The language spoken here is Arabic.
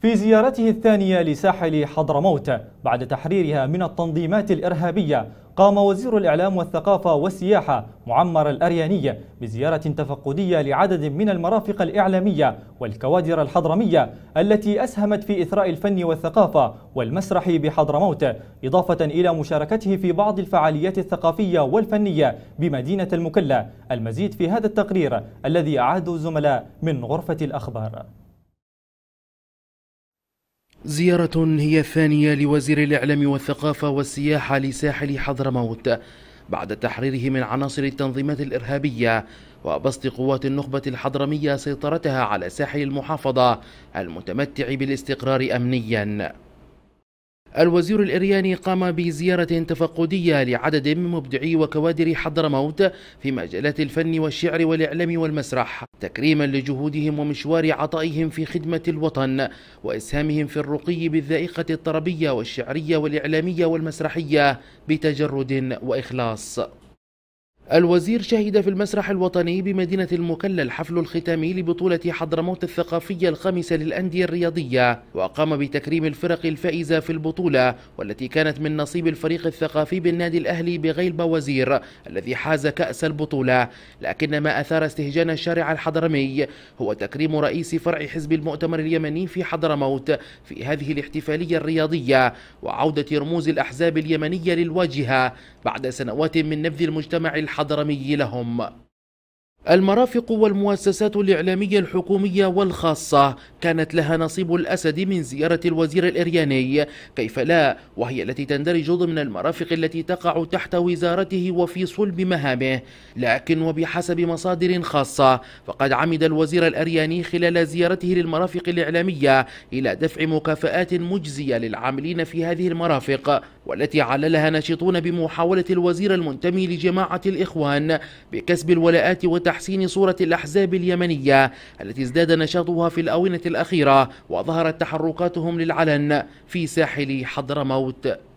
في زيارته الثانية لساحل حضرموت بعد تحريرها من التنظيمات الإرهابية قام وزير الإعلام والثقافة والسياحة معمر الأرياني بزيارة تفقدية لعدد من المرافق الإعلامية والكوادر الحضرمية التي أسهمت في إثراء الفن والثقافة والمسرح بحضرموت إضافة إلى مشاركته في بعض الفعاليات الثقافية والفنية بمدينة المكلا المزيد في هذا التقرير الذي أعاده الزملاء من غرفة الأخبار زيارة هي الثانية لوزير الإعلام والثقافة والسياحة لساحل حضرموت بعد تحريره من عناصر التنظيمات الإرهابية وبسط قوات النخبة الحضرمية سيطرتها على ساحل المحافظة المتمتع بالاستقرار أمنياً الوزير الإرياني قام بزيارة تفقدية لعدد من مبدعي وكوادر حضرموت في مجالات الفن والشعر والإعلام والمسرح تكريما لجهودهم ومشوار عطائهم في خدمة الوطن وإسهامهم في الرقي بالذائقة الطربية والشعرية والإعلامية والمسرحية بتجرد وإخلاص الوزير شهد في المسرح الوطني بمدينة المكلا الحفل الختامي لبطولة حضرموت الثقافية الخامسة للأندية الرياضية وقام بتكريم الفرق الفائزة في البطولة والتي كانت من نصيب الفريق الثقافي بالنادي الأهلي بغيل وزير الذي حاز كأس البطولة لكن ما أثار استهجان الشارع الحضرمي هو تكريم رئيس فرع حزب المؤتمر اليمني في حضرموت في هذه الاحتفالية الرياضية وعودة رموز الأحزاب اليمنية للواجهة بعد سنوات من نبذ المجتمع الحضرمي الحضرمي لهم المرافق والمؤسسات الإعلامية الحكومية والخاصة كانت لها نصيب الأسد من زيارة الوزير الإرياني كيف لا وهي التي تندرج ضمن المرافق التي تقع تحت وزارته وفي صلب مهامه لكن وبحسب مصادر خاصة فقد عمد الوزير الأرياني خلال زيارته للمرافق الإعلامية إلى دفع مكافآت مجزية للعاملين في هذه المرافق والتي عللها ناشطون بمحاولة الوزير المنتمي لجماعة الإخوان بكسب الولاءات وتحسين صورة الأحزاب اليمنية التي ازداد نشاطها في الأونة الأخيرة وظهرت تحركاتهم للعلن في ساحل حضرموت